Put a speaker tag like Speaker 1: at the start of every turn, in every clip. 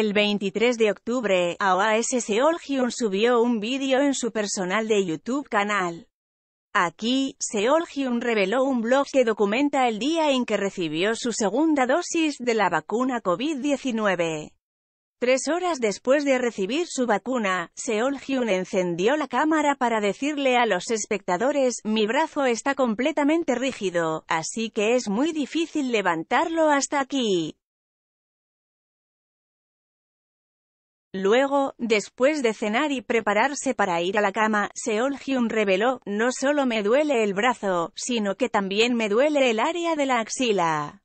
Speaker 1: El 23 de octubre, AOAS Seolhyun subió un vídeo en su personal de YouTube canal. Aquí, Seolhyun reveló un blog que documenta el día en que recibió su segunda dosis de la vacuna COVID-19. Tres horas después de recibir su vacuna, Seolhyun encendió la cámara para decirle a los espectadores, mi brazo está completamente rígido, así que es muy difícil levantarlo hasta aquí. Luego, después de cenar y prepararse para ir a la cama, Hyun reveló, no solo me duele el brazo, sino que también me duele el área de la axila.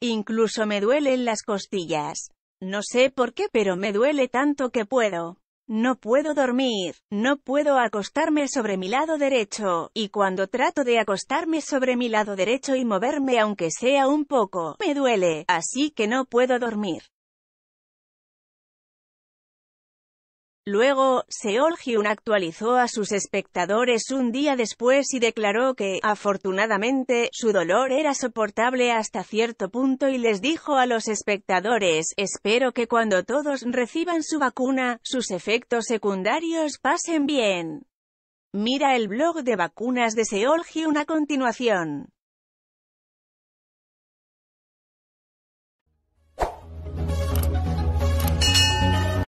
Speaker 1: Incluso me duelen las costillas. No sé por qué, pero me duele tanto que puedo. No puedo dormir, no puedo acostarme sobre mi lado derecho, y cuando trato de acostarme sobre mi lado derecho y moverme aunque sea un poco, me duele, así que no puedo dormir. Luego, Hyun actualizó a sus espectadores un día después y declaró que, afortunadamente, su dolor era soportable hasta cierto punto y les dijo a los espectadores, espero que cuando todos reciban su vacuna, sus efectos secundarios pasen bien. Mira el blog de vacunas de Hyun a continuación.